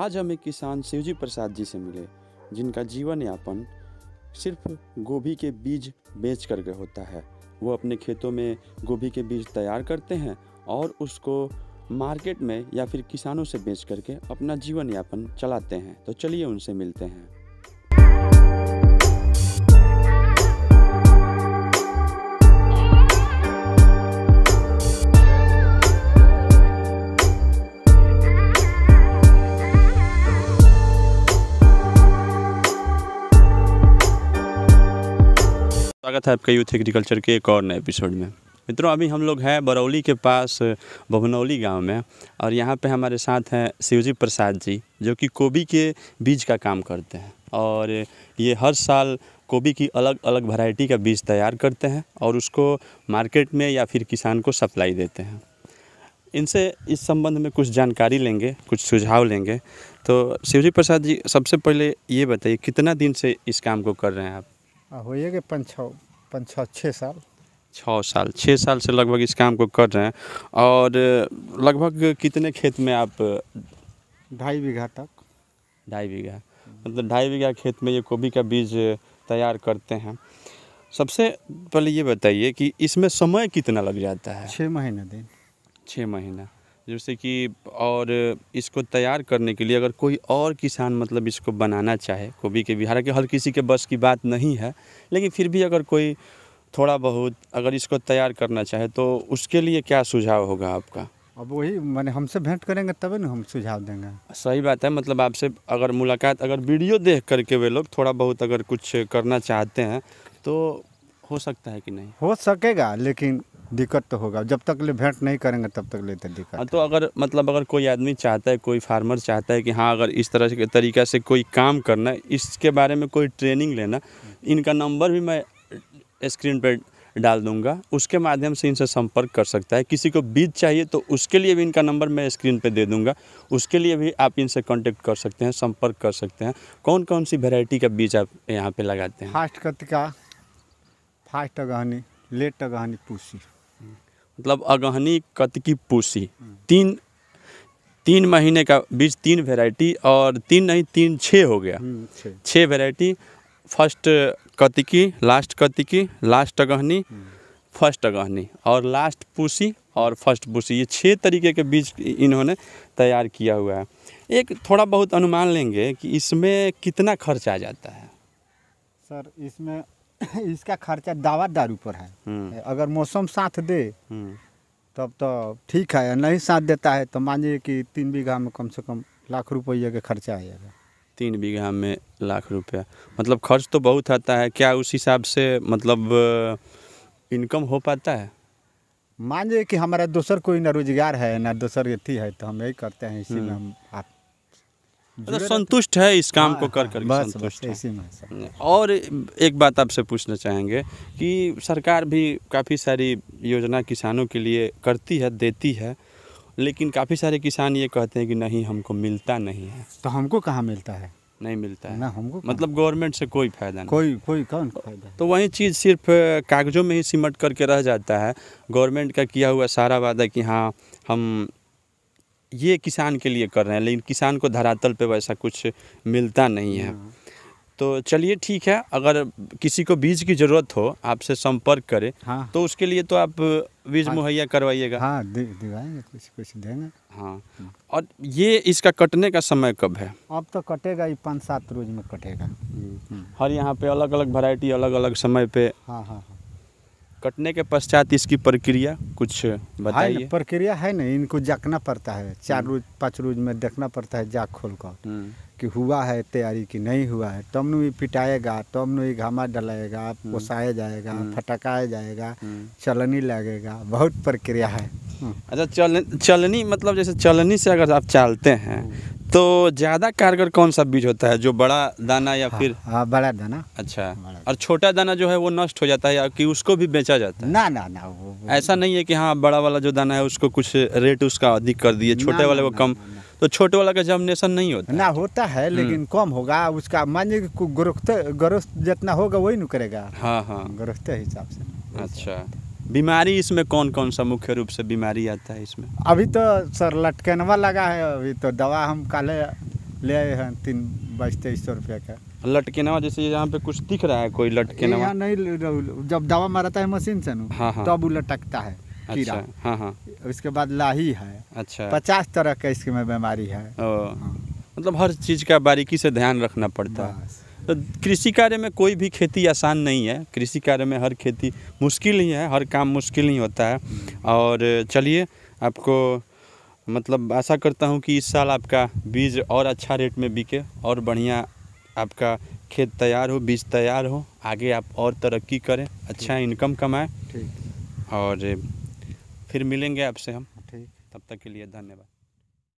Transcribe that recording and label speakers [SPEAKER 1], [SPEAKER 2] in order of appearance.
[SPEAKER 1] आज हम एक किसान शिवजी प्रसाद जी से मिले जिनका जीवन यापन सिर्फ गोभी के बीज बेच कर के होता है वो अपने खेतों में गोभी के बीज तैयार करते हैं और उसको मार्केट में या फिर किसानों से बेच करके अपना जीवन यापन चलाते हैं तो चलिए उनसे मिलते हैं स्वागत है आपका यूथ एग्रीकल्चर के एक और नए एपिसोड में मित्रों अभी हम लोग हैं बरौली के पास बभनौली गांव में और यहाँ पे हमारे साथ हैं शिवजी प्रसाद जी जो कि कोबी के बीज का काम करते हैं और ये हर साल कोबी की अलग अलग वैरायटी का बीज तैयार करते हैं और उसको मार्केट में या फिर किसान को सप्लाई देते हैं इनसे इस संबंध में कुछ जानकारी लेंगे कुछ सुझाव लेंगे तो शिवजी प्रसाद जी सबसे पहले ये बताइए कितना दिन से इस काम को कर रहे हैं
[SPEAKER 2] आप होइएगा पाँच छः पाँच छः छः साल
[SPEAKER 1] छः साल छः साल से लगभग इस काम को कर रहे हैं और लगभग कितने खेत में आप
[SPEAKER 2] ढाई बीघा तक
[SPEAKER 1] ढाई बीघा मतलब ढाई बीघा खेत में ये गोभी का बीज तैयार करते हैं सबसे पहले ये बताइए कि इसमें समय कितना लग जाता है छः महीना दिन छः महीना जैसे कि और इसको तैयार करने के लिए अगर कोई और किसान मतलब इसको बनाना चाहे कोबी के बिहार के हर किसी के बस की बात नहीं है लेकिन फिर भी अगर कोई थोड़ा बहुत अगर इसको तैयार करना चाहे तो उसके लिए क्या सुझाव होगा आपका
[SPEAKER 2] अब वही मैंने हमसे भेंट करेंगे तभी ना हम सुझाव देंगे
[SPEAKER 1] सही बात है मतलब आपसे अगर मुलाकात अगर वीडियो देख करके वे लोग थोड़ा बहुत अगर कुछ करना चाहते हैं तो हो
[SPEAKER 2] सकता है कि नहीं हो सकेगा लेकिन दिक्कत तो होगा जब तक ले भेंट नहीं करेंगे तब तक ले तो दिक्कत
[SPEAKER 1] हाँ, तो अगर मतलब अगर कोई आदमी चाहता है कोई फार्मर चाहता है कि हाँ अगर इस तरह के तरीका से कोई काम करना है इसके बारे में कोई ट्रेनिंग लेना इनका नंबर भी मैं स्क्रीन पर डाल दूंगा उसके माध्यम से इनसे संपर्क कर सकता है किसी को बीज चाहिए तो उसके लिए भी इनका नंबर मैं स्क्रीन पे दे दूंगा उसके लिए भी आप इनसे कांटेक्ट कर सकते हैं संपर्क कर सकते हैं कौन कौन सी वैरायटी का बीज आप यहाँ पे लगाते हैं
[SPEAKER 2] फास्ट कतिका फास्ट अगहनी लेट अगहनी पूछी
[SPEAKER 1] मतलब अगहनी कतकी पूसी तीन तीन महीने का बीज तीन वेराइटी और तीन नहीं तीन छः हो गया छः वेराइटी फर्स्ट कतिकी लास्ट कतिकी लास्ट अगहनी फर्स्ट हम्म। अगहनी और लास्ट पूसी और फर्स्ट पूसी ये छः तरीके के बीज इन्होंने तैयार किया हुआ है एक थोड़ा बहुत अनुमान लेंगे कि इसमें कितना खर्च आ जाता है
[SPEAKER 2] सर इसमें इसका खर्चा दावा दारू पर है हम्म। अगर मौसम साथ दे हम्म। तब तो ठीक है नहीं साथ देता है तो मानिए कि तीन बीघा में कम से कम लाख रुपये का खर्चा आएगा
[SPEAKER 1] तीन बीघा में लाख रुपया मतलब खर्च तो बहुत आता है क्या उस हिसाब से मतलब इनकम हो पाता है
[SPEAKER 2] मान लीजिए कि हमारा दूसर कोई ना रोजगार है ना दूसर अथी है तो हम यही करते हैं इसी में हम्म। हम आप मतलब संतुष्ट है इस काम को हाँ, कर हाँ, कर संतुष्ट
[SPEAKER 1] है और एक बात आपसे पूछना चाहेंगे कि सरकार भी काफ़ी सारी योजना किसानों के लिए करती है देती है लेकिन काफ़ी सारे किसान ये कहते हैं कि नहीं हमको मिलता नहीं है
[SPEAKER 2] तो हमको कहाँ मिलता है नहीं मिलता है ना हमको
[SPEAKER 1] मतलब गवर्नमेंट से कोई फायदा नहीं कोई
[SPEAKER 2] कोई कौन फायदा
[SPEAKER 1] तो वही चीज़ सिर्फ कागजों में ही सिमट करके रह जाता है गवर्नमेंट का किया हुआ सारा वादा कि हाँ हम ये किसान के लिए कर रहे हैं लेकिन किसान को धरातल पे वैसा कुछ मिलता नहीं है हम्म। तो चलिए ठीक है अगर किसी को बीज की ज़रूरत हो आपसे संपर्क करे हाँ। तो उसके लिए तो आप बीज हाँ। मुहैया करवाइएगा
[SPEAKER 2] हाँ दिवाएंगे कुछ कुछ
[SPEAKER 1] देंगे हाँ हम्म। और ये इसका कटने का समय कब है
[SPEAKER 2] अब तो कटेगा ये पाँच सात रोज में कटेगा हम्म।
[SPEAKER 1] हर यहाँ पे अलग अलग वैरायटी अलग अलग समय पे हाँ हाँ, हाँ। कटने के पश्चात इसकी प्रक्रिया कुछ बताइए
[SPEAKER 2] प्रक्रिया है नहीं इनको जाकना पड़ता है हम्म। चार रोज पाँच रोज में देखना पड़ता है जाग खोल कर हम्म। कि हुआ है तैयारी कि नहीं हुआ है तब न पिटाएगा तब न घामा डलाएगा हम्म। पोसाया जाएगा फटकाया जाएगा चलनी लगेगा बहुत प्रक्रिया है
[SPEAKER 1] अच्छा चल चलनी मतलब जैसे चलनी से अगर आप चलते हैं तो ज़्यादा कारगर कौन सा बीज होता है जो बड़ा दाना या हाँ, फिर
[SPEAKER 2] हाँ बड़ा दाना
[SPEAKER 1] अच्छा बड़ा और छोटा दाना जो है वो नष्ट हो जाता है या कि उसको भी बेचा जाता
[SPEAKER 2] है ना ना ना वो,
[SPEAKER 1] वो ऐसा नहीं है कि हाँ बड़ा वाला जो दाना है उसको कुछ रेट उसका अधिक कर दिए छोटे वाले को कम तो छोटे वाला का जर्मिनेशन नहीं होता
[SPEAKER 2] ना होता है हम्म। लेकिन कम होगा उसका मानिए लीजिए ग्रोथ जितना होगा वही न करेगा
[SPEAKER 1] हाँ हाँ ग्रोथ हिसाब से अच्छा बीमारी इसमें कौन कौन सा मुख्य रूप से बीमारी आता है इसमें
[SPEAKER 2] अभी तो सर लटकनवा लगा है अभी तो दवा हम काले ले आए हैं तीन बाईस तेईस सौ रुपये का
[SPEAKER 1] लटकेनवा जैसे यहाँ पे कुछ दिख रहा है कोई लटकेनवा
[SPEAKER 2] नहीं जब दवा मारता है मशीन से ना हाँ हाँ तब वो लटकता है अच्छा, कीड़ा अच्छा, हाँ हाँ उसके बाद लाही है अच्छा पचास तरह का इसमें बीमारी है
[SPEAKER 1] ओ, हाँ। मतलब हर चीज़ का बारीकी से ध्यान रखना पड़ता है तो कृषि कार्य में कोई भी खेती आसान नहीं है कृषि कार्य में हर खेती मुश्किल ही है हर काम मुश्किल ही होता है और चलिए आपको मतलब आशा करता हूँ कि इस साल आपका बीज और अच्छा रेट में बिके और बढ़िया आपका खेत तैयार हो बीज तैयार हो आगे आप और तरक्की करें अच्छा इनकम कमाएं और फिर मिलेंगे आपसे हम ठीक तब तक के लिए धन्यवाद